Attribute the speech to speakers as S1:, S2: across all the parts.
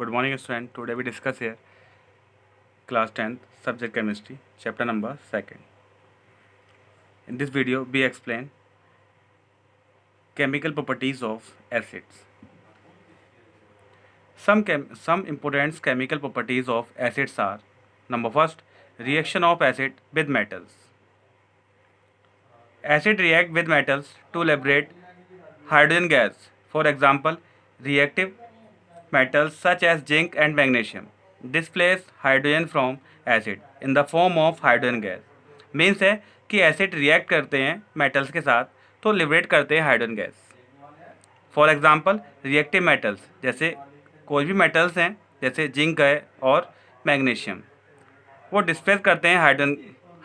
S1: Good morning student today we discuss here class tenth subject chemistry chapter number second in this video we explain chemical properties of acids some some importants chemical properties of acids are number first reaction of acid with metals acid react with metals to liberate hydrogen gas for example reactive metals such as zinc and magnesium displace hydrogen from acid in the form of hydrogen gas means है कि acid react करते हैं metals के साथ तो liberate करते हैं hydrogen gas for example reactive metals जैसे कोई भी मेटल्स हैं जैसे जिंक है और मैग्नीशियम वो डिस्प्लेस करते हैं हाइड्रोन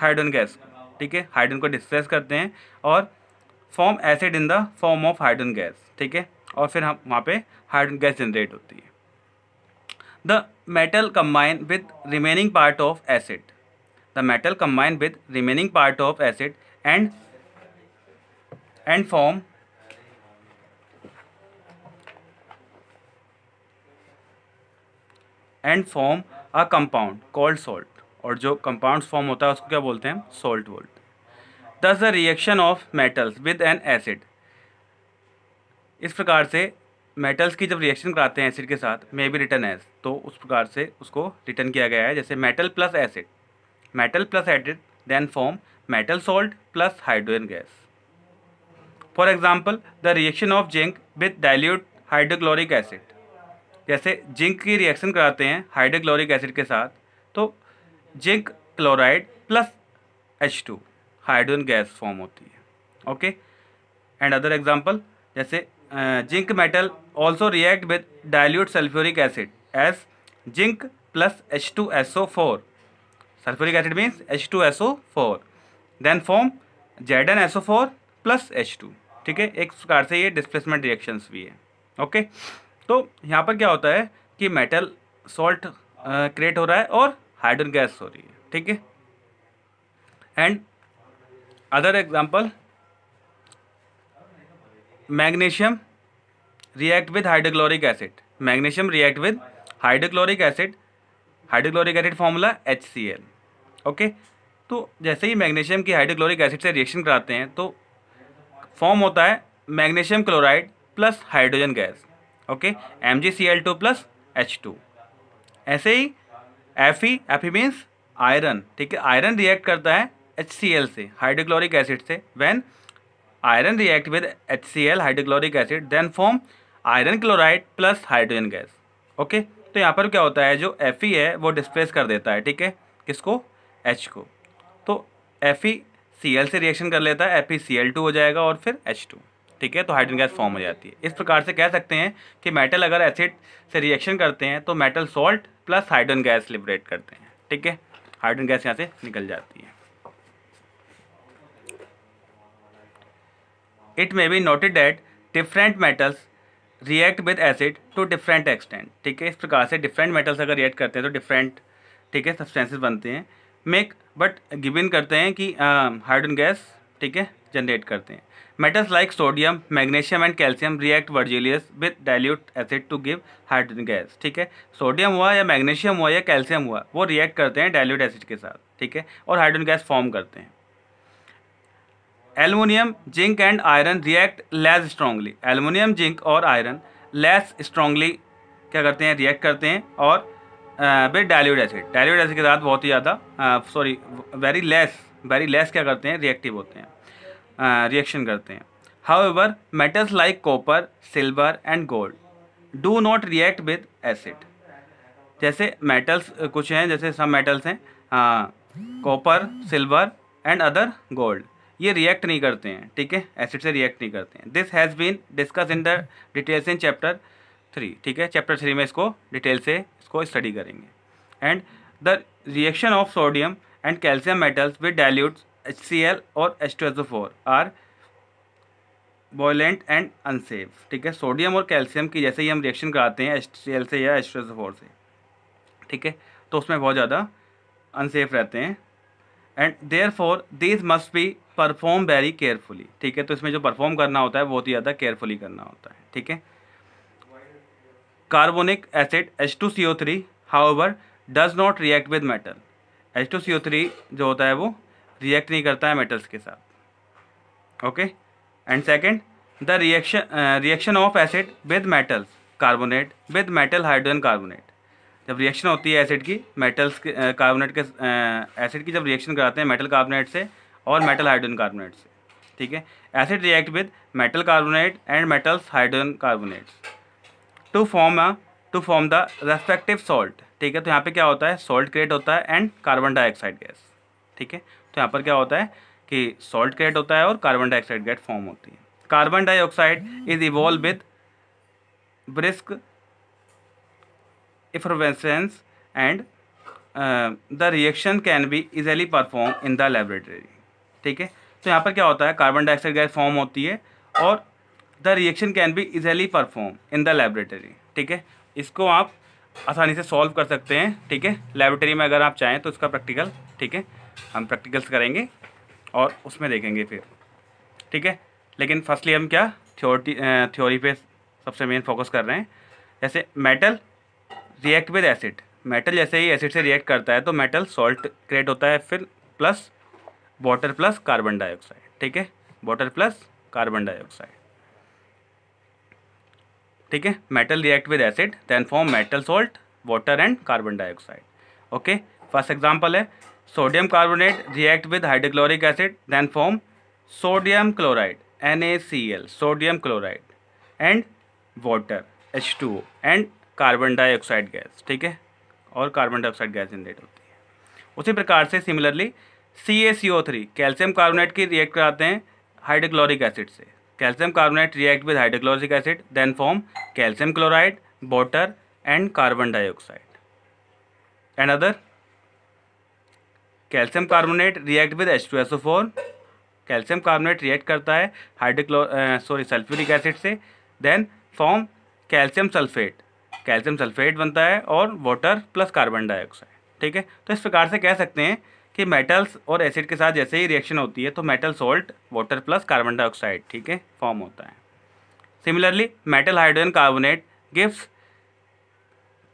S1: हाइड्रोन गैस ठीक है हाइड्रोन को डिस्प्लेस करते हैं और form acid in the form of hydrogen gas ठीक है और फिर हम वहाँ पे हाइड्रोजन गैस जनरेट होती है the metal combine with remaining part of acid the metal combine with remaining part of acid and and form and form a compound called salt और जो कंपाउंड फॉर्म होता है उसको क्या बोलते हैं सोल्ट बोलते हैं thus the reaction of metals with an acid इस प्रकार से मेटल्स की जब रिएक्शन कराते हैं एसिड के साथ मे बी रिटर्न एज तो उस प्रकार से उसको रिटर्न किया गया है जैसे metal plus acid metal plus acid then form metal salt plus hydrogen gas for example the reaction of zinc with dilute hydrochloric acid जैसे जिंक की रिएक्शन कराते हैं हाइड्रोक्लोरिक एसिड के साथ तो zinc chloride plus H two hydrogen gas form होती है okay and other example जैसे zinc metal also react with dilute sulphuric acid as zinc plus H two S O four sulphuric acid means H two S O four then form Z N S O four plus H two ठीक है एक प्रकार से ये displacement reactions भी है okay तो यहाँ पर क्या होता है कि मेटल सॉल्ट क्रिएट हो रहा है और हाइड्रोन गैस हो रही है ठीक है and other example magnesium react with hydrochloric acid magnesium react with hydrochloric acid hydrochloric acid formula H okay तो जैसे ही मैग्नीशियम की हाइड्रोक्लोरिक एसिड से रिएक्शन कराते हैं तो फॉर्म होता है magnesium chloride plus hydrogen gas okay M G C L two plus H two ऐसे ही F E F E means iron ठीक है आयरन रिएक्ट करता है एच सी एल से हाइड्रोक्लोरिक एसिड से when iron react with H C L hydrochloric acid then form iron chloride plus hydrogen gas okay तो यहाँ पर क्या होता है जो एफ ई है वो डिस्प्लेस कर देता है ठीक है किसको एच को तो एफ ई सी एल से रिएक्शन कर लेता है F E C L two हो जाएगा और फिर एच टू ठीक है तो हाइड्रोजन गैस फॉर्म हो जाती है इस प्रकार से कह सकते हैं कि मेटल अगर एसिड से रिएक्शन करते हैं तो metal salt plus hydrogen gas liberate करते हैं ठीक है हाइड्रोजन गैस यहाँ से निकल जाती है it may be noted that different metals react with acid to different extent ठीक है इस प्रकार से डिफरेंट मेटल्स अगर रिएक्ट करते हैं तो डिफरेंट ठीक है सब्सटेंसेज बनते हैं मेक बट गिविन करते हैं कि हाइड्रोजन गैस ठीक है जनरेट करते हैं metals like sodium magnesium and calcium react vigorously with dilute acid to give hydrogen gas ठीक है सोडियम हुआ या मैग्नीशियम हुआ या कैल्शियम हुआ वो रिएक्ट करते हैं डाइल्यूट एसिड के साथ ठीक है और हाइड्रोजन गैस फॉर्म करते हैं aluminium zinc and iron react less strongly aluminium zinc और आयरन लेस स्ट्रांगली क्या करते हैं रिएक्ट करते हैं और with dilute acid dilute acid के साथ बहुत ही ज़्यादा sorry very less very less क्या करते हैं रिएक्टिव होते हैं रिएक्शन uh, करते हैं however metals like copper silver and gold do not react with acid जैसे मेटल्स कुछ हैं जैसे सब मेटल्स हैं copper silver and other gold ये रिएक्ट नहीं करते हैं ठीक है एसिड से रिएक्ट नहीं करते हैं this has been discuss in the details in chapter three ठीक है चैप्टर थ्री में इसको डिटेल से इसको स्टडी करेंगे and the reaction of sodium and calcium metals with dilute H C L और H two S four are violent and unsafe ठीक है सोडियम और कैल्शियम की जैसे ही हम रिएक्शन कराते हैं एच सी एल से या एच टू एस फोर से ठीक है तो उसमें बहुत ज़्यादा अनसेफ रहते हैं and therefore these must be perform very carefully ठीक है तो इसमें जो परफॉर्म करना होता है बहुत ही ज़्यादा केयरफुली करना होता है ठीक है carbonic acid H two C O three however does not react with metal H two C O three जो होता है वो रिएक्ट नहीं करता है मेटल्स के साथ okay and second the reaction reaction of acid with metals carbonate with metal hydrogen carbonate जब रिएक्शन होती है एसिड की मेटल्स के कार्बोनेट uh, के एसिड uh, की जब रिएक्शन कराते हैं मेटल कार्बोनेट से और मेटल हाइड्रोजन कार्बोनेट से ठीक है acid react with metal carbonate and metals hydrogen carbonates to form a to form the respective salt ठीक है तो यहाँ पे क्या होता है सॉल्ट क्रिएट होता है एंड कार्बन डाइऑक्साइड गैस ठीक है तो यहाँ पर क्या होता है कि सॉल्ट क्रिएट होता है और कार्बन डाइऑक्साइड गैस फॉर्म होती है carbon dioxide is evolve with brisk effervescence and the reaction can be easily perform in the laboratory ठीक है तो यहाँ पर क्या होता है कार्बन डाइऑक्साइड गैस फॉर्म होती है और the reaction can be easily perform in the laboratory ठीक है इसको आप आसानी से सॉल्व कर सकते हैं ठीक है लेबोरेटरी में अगर आप चाहें तो इसका प्रैक्टिकल ठीक है हम प्रैक्टिकल्स करेंगे और उसमें देखेंगे फिर ठीक है लेकिन फर्स्टली हम क्या थ्योरी थ्योरी पे सबसे मेन फोकस कर रहे हैं जैसे metal react with acid metal जैसे ही एसिड से रिएक्ट करता है तो मेटल सॉल्ट क्रिएट होता है फिर plus water plus carbon dioxide ठीक है वाटर प्लस कार्बन डाइऑक्साइड ठीक है metal react with acid then form metal salt water and carbon dioxide okay first example है sodium carbonate react with hydrochloric acid then form sodium chloride L sodium chloride and water H2O and carbon dioxide gas ठीक है और carbon dioxide gas generate होती है उसी प्रकार से similarly C A C O three calcium carbonate की react कराते हैं हाइड्रोक्लोरिक एसिड से calcium carbonate react with hydrochloric acid then form calcium chloride water and carbon dioxide and other calcium carbonate react with H two S O four calcium carbonate react करता है hydrochlo sorry sulphuric acid से then form calcium sulphate calcium sulphate बनता है और water plus carbon dioxide ठीक है तो इस प्रकार से कह सकते हैं कि मेटल्स और एसिड के साथ जैसे ही रिएक्शन होती है तो metal salt water plus carbon dioxide ठीक है फॉर्म होता है similarly metal hydrogen carbonate gives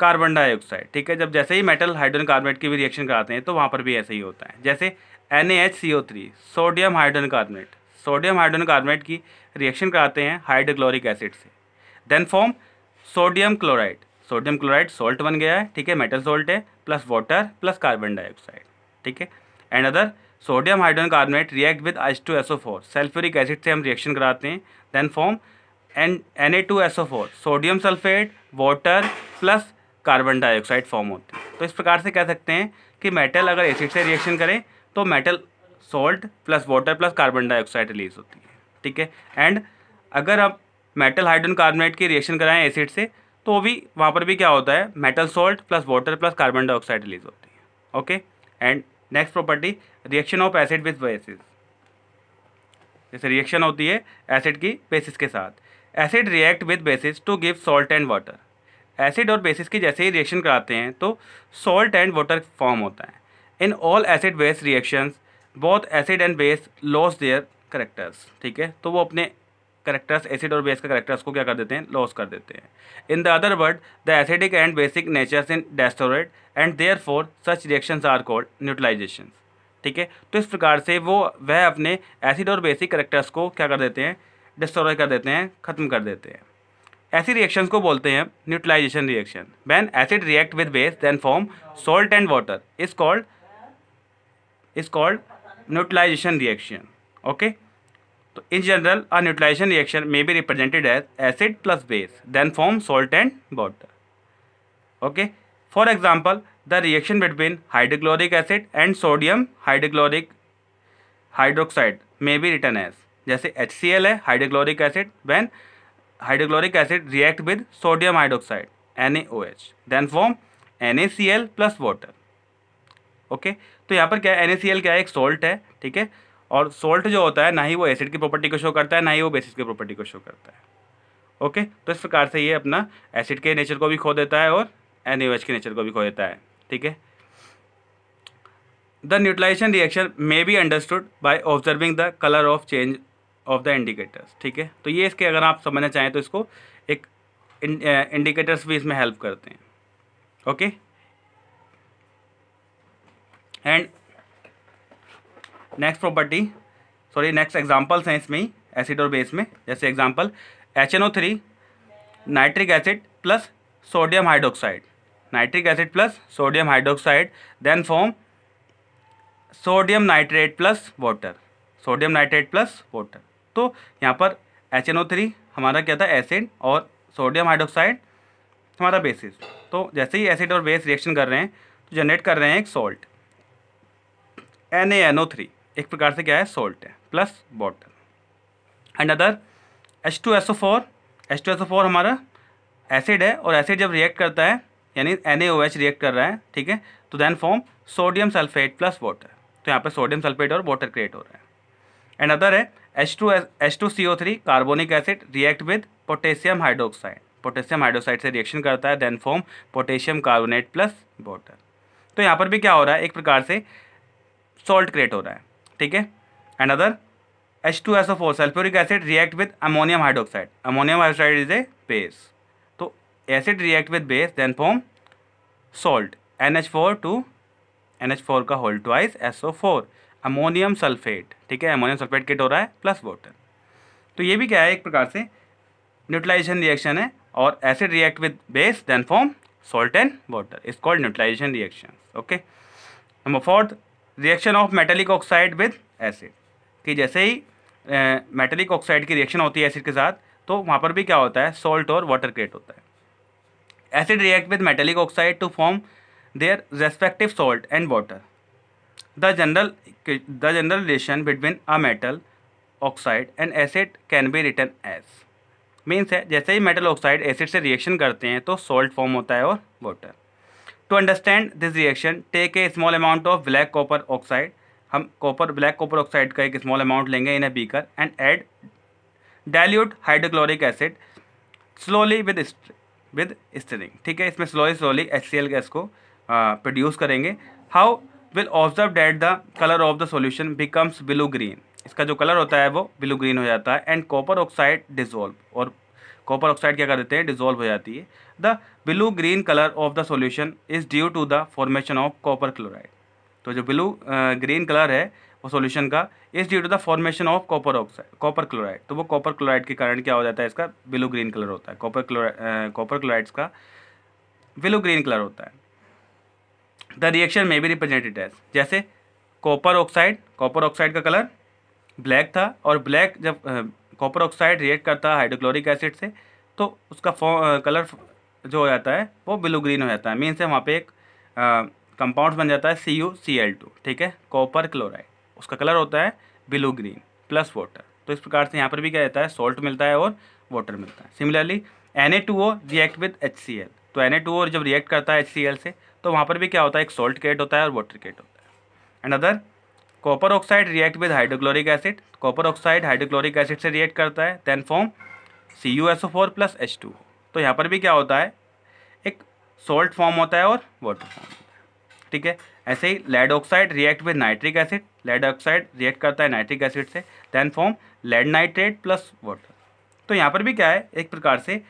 S1: carbon dioxide ठीक है जब जैसे ही मेटल हाइड्रोजन कार्बोनेट की भी रिएक्शन कराते हैं तो वहाँ पर भी ऐसा ही होता है जैसे N H C O three sodium hydrogen carbonate sodium hydrogen carbonate की रिएक्शन कराते हैं हाइड्रोक्लोरिक एसिड से then form sodium chloride sodium chloride salt बन गया है ठीक है मेटल सॉल्ट है plus water plus carbon dioxide ठीक है and other sodium hydrogen carbonate react with H two S O four sulphuric acid से हम रिएक्शन कराते हैं then form N N A two S O four sodium sulphate water plus carbon dioxide form होते हैं तो इस प्रकार से कह सकते हैं कि मेटल अगर एसिड से रिएक्शन करें तो metal salt plus water plus carbon dioxide release होती है ठीक है एंड अगर आप मेटल हाइड्रोजन कार्बोनेट की रिएक्शन कराएं एसिड से तो भी वहाँ पर भी क्या होता है metal salt plus water plus carbon dioxide release होती है okay and next property reaction of acid with bases जैसे रिएक्शन होती है एसिड की बेसिस के साथ acid react with bases to give salt and water acid और बेसिस की जैसे ही रिएक्शन कराते हैं तो सॉल्ट एंड वाटर फॉर्म होता है in all acid base reactions both acid and base loss their characters ठीक है तो वो अपने करेक्टर्स एसिड और बेस के करेक्टर्स को क्या कर देते हैं लॉस कर देते हैं in the other word the acidic and basic natures in destroyed and therefore such reactions are called neutralisation ठीक है तो इस प्रकार से वो वह अपने एसिड और बेसिक करेक्टर्स को क्या कर देते हैं डिस्ट्रॉय कर देते हैं ख़त्म कर देते हैं ऐसी रिएक्शंस को बोलते हैं neutralisation reaction when acid react with base than form salt and water is called is called neutralisation reaction okay तो in general a neutralisation reaction may be represented as acid plus base then form salt and water okay for example the reaction between hydrochloric acid and sodium hydrochloric hydroxide may be written as जैसे H C L है hydrochloric acid when hydrochloric acid react with sodium hydroxide N A O H then form N A C L plus water okay तो यहाँ पर क्या है N A C L क्या है एक सॉल्ट है ठीक है और सॉल्ट जो होता है ना ही वो एसिड की प्रॉपर्टी को शो करता है ना ही वो बेसिस की प्रॉपर्टी को शो करता है ओके तो इस प्रकार से ये अपना एसिड के नेचर को भी खो देता है और एन के नेचर को भी खो देता है ठीक है the neutralisation reaction may be understood by observing the colour of change of the indicators ठीक है तो ये इसके अगर आप समझना चाहें तो इसको एक इंडिकेटर्स भी इसमें हेल्प करते हैं okay okay? Next property sorry next examples हैं इसमें ही एसिड और बेस में जैसे example H N O three nitric acid plus sodium hydroxide nitric acid plus sodium hydroxide then form sodium nitrate plus water sodium nitrate plus water तो यहाँ पर H N O three हमारा क्या था acid और sodium hydroxide हमारा bases तो जैसे ही एसिड और बेस रिएक्शन कर रहे हैं तो जनरेट कर रहे हैं एक salt N A N O three एक प्रकार से क्या है सोल्ट है plus water and other H two S O four H two S O four हमारा एसिड है और एसिड जब रिएक्ट करता है यानी एन रिएक्ट कर रहा है ठीक है तो then form sodium sulphate plus water तो यहाँ पे सोडियम सल्फेट और वाटर क्रिएट हो रहा है एंड अदर है H two H two C O three carbonic acid react with potassium hydroxide potassium hydroxide से रिएक्शन करता है then form potassium carbonate plus water तो यहाँ पर भी क्या हो रहा है एक प्रकार से सॉल्ट क्रिएट हो रहा है ठीक है and other H two S O four sulphuric acid react with ammonium hydroxide ammonium hydroxide is a base तो acid react with base then form salt N H four two N H four का whole twice S O four ammonium sulphate ठीक है ammonium sulphate kit हो रहा है plus water तो ये भी क्या है एक प्रकार से न्यूट्रलाइजेशन रिएक्शन है और acid react with base then form salt and water is called neutralisation reaction okay number fourth reaction of metallic oxide with acid कि जैसे ही मेटेलिक ऑक्साइड की रिएक्शन होती है एसिड के साथ तो वहाँ पर भी क्या होता है सॉल्ट और वाटर क्रिएट होता है acid react with metallic oxide to form their respective salt and water the general the general relation between a metal oxide and acid can be written as means है जैसे ही metal oxide acid से reaction करते हैं तो salt form होता है और water to understand this reaction take a small amount of black copper oxide हम कॉपर ब्लैक कॉपर ऑक्साइड का एक स्मॉल अमाउंट लेंगे in a beaker and add dilute hydrochloric acid slowly with with stirring ठीक है इसमें slowly slowly H C L gas को produce करेंगे how will observe that the colour of the solution becomes blue green इसका जो colour होता है वो ब्लू ग्रीन हो जाता है एंड कॉपर ऑक्साइड डिजोल्व और कॉपर ऑक्साइड क्या कर देते हैं डिजोल्व हो जाती है the blue green colour of the solution is due to the formation of copper chloride तो जो ब्लू ग्रीन कलर है वो सोल्यूशन का is due to the formation of copper oxide copper chloride तो वो कॉपर क्लोराइड के कारण क्या हो जाता है इसका ब्लू ग्रीन कलर होता है कॉपर क्लोराइड कॉपर क्लोराइड्स का ब्लू ग्रीन कलर होता है द रिएक्शन में बी रिप्रेजेंटेड एज जैसे कॉपर ऑक्साइड कॉपर ऑक्साइड का कलर ब्लैक था और ब्लैक जब कॉपर ऑक्साइड रिएक्ट करता है हाइड्रोक्लोरिक एसिड से तो उसका कलर जो हो जाता है वो ब्लू ग्रीन हो जाता है मीन्स वहाँ पे एक कंपाउंड बन जाता है C U C L two ठीक है कॉपर क्लोराइड उसका कलर होता है ब्लू ग्रीन प्लस वाटर तो इस प्रकार से यहाँ पर भी क्या रहता है सॉल्ट मिलता है और वाटर मिलता है similarly N A two O react with H C L तो एन ए टू ओ जब रिएक्ट करता है एच सी एल से तो वहाँ पर भी क्या होता है एक सॉल्ट क्रिएट होता है और वाटर क्रिएट होता है and other copper oxide react with hydrochloric acid copper oxide hydrochloric acid से रिएक्ट करता है then form C U S O four plus H two O तो यहाँ पर भी क्या होता है एक सॉल्ट फॉर्म होता है और वाटर फॉर्म ठीक है ऐसे ही lead oxide react with nitric acid lead oxide react करता है नाइट्रिक एसिड से then form lead nitrate plus water तो यहाँ पर भी क्या है एक प्रकार से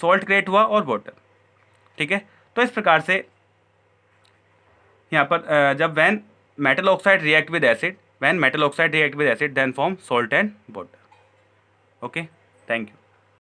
S1: सॉल्ट क्रिएट हुआ और वाटर ठीक है तो इस प्रकार से यहाँ पर जब when metal oxide react with acid when metal oxide react with acid then form salt and water okay thank you